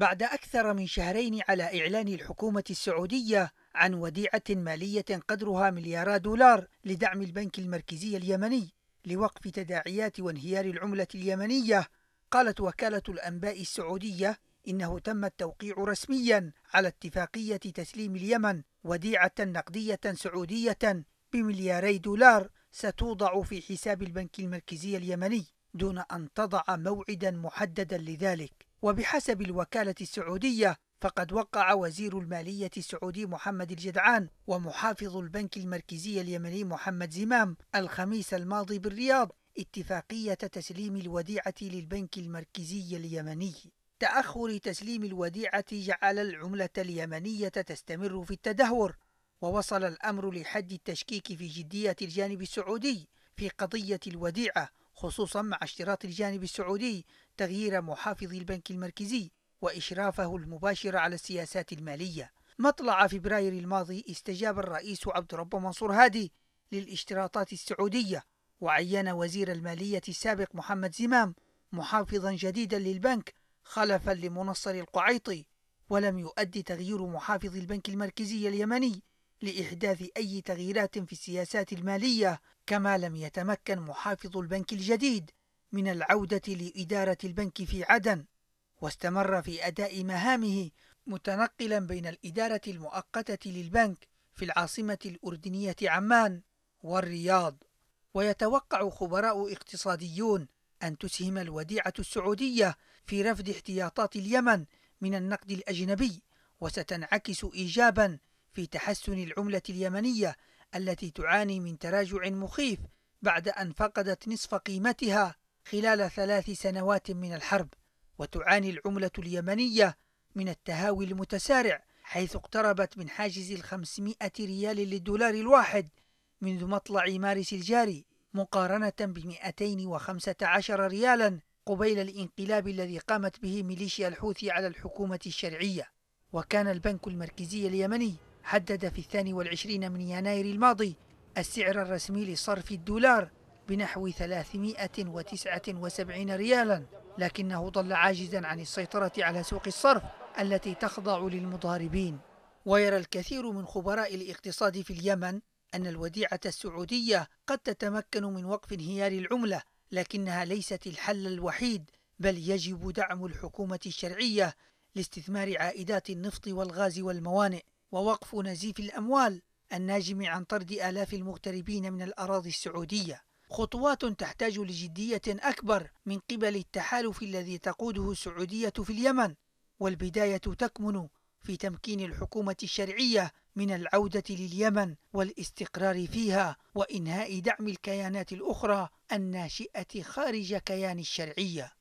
بعد أكثر من شهرين على إعلان الحكومة السعودية عن وديعة مالية قدرها مليار دولار لدعم البنك المركزي اليمني لوقف تداعيات وانهيار العملة اليمنية قالت وكالة الأنباء السعودية إنه تم التوقيع رسميا على اتفاقية تسليم اليمن وديعة نقدية سعودية بملياري دولار ستوضع في حساب البنك المركزي اليمني دون أن تضع موعدا محددا لذلك وبحسب الوكالة السعودية فقد وقع وزير المالية السعودي محمد الجدعان ومحافظ البنك المركزي اليمني محمد زمام الخميس الماضي بالرياض اتفاقية تسليم الوديعة للبنك المركزي اليمني تأخر تسليم الوديعة جعل العملة اليمنية تستمر في التدهور ووصل الأمر لحد التشكيك في جدية الجانب السعودي في قضية الوديعة خصوصا مع اشتراط الجانب السعودي تغيير محافظ البنك المركزي وإشرافه المباشر على السياسات المالية مطلع فبراير الماضي استجاب الرئيس عبد رب منصور هادي للاشتراطات السعودية وعين وزير المالية السابق محمد زمام محافظا جديدا للبنك خلفا لمنصر القعيطي ولم يؤدي تغيير محافظ البنك المركزي اليمني لإحداث أي تغييرات في السياسات المالية كما لم يتمكن محافظ البنك الجديد من العودة لإدارة البنك في عدن واستمر في أداء مهامه متنقلا بين الإدارة المؤقتة للبنك في العاصمة الأردنية عمان والرياض ويتوقع خبراء اقتصاديون أن تسهم الوديعة السعودية في رفض احتياطات اليمن من النقد الأجنبي وستنعكس إيجابا في تحسن العملة اليمنية التي تعاني من تراجع مخيف بعد أن فقدت نصف قيمتها خلال ثلاث سنوات من الحرب وتعاني العملة اليمنية من التهاوي المتسارع حيث اقتربت من حاجز الخمسمائة ريال للدولار الواحد منذ مطلع مارس الجاري مقارنة ب 215 ريالا قبيل الانقلاب الذي قامت به ميليشيا الحوثي على الحكومة الشرعية وكان البنك المركزي اليمني حدد في الثاني والعشرين من يناير الماضي السعر الرسمي لصرف الدولار بنحو 379 ريالا لكنه ظل عاجزا عن السيطرة على سوق الصرف التي تخضع للمضاربين ويرى الكثير من خبراء الاقتصاد في اليمن أن الوديعة السعودية قد تتمكن من وقف انهيار العملة لكنها ليست الحل الوحيد بل يجب دعم الحكومة الشرعية لاستثمار عائدات النفط والغاز والموانئ ووقف نزيف الأموال الناجم عن طرد آلاف المغتربين من الأراضي السعودية خطوات تحتاج لجدية أكبر من قبل التحالف الذي تقوده السعودية في اليمن والبداية تكمن في تمكين الحكومة الشرعية من العودة لليمن والاستقرار فيها وإنهاء دعم الكيانات الأخرى الناشئة خارج كيان الشرعية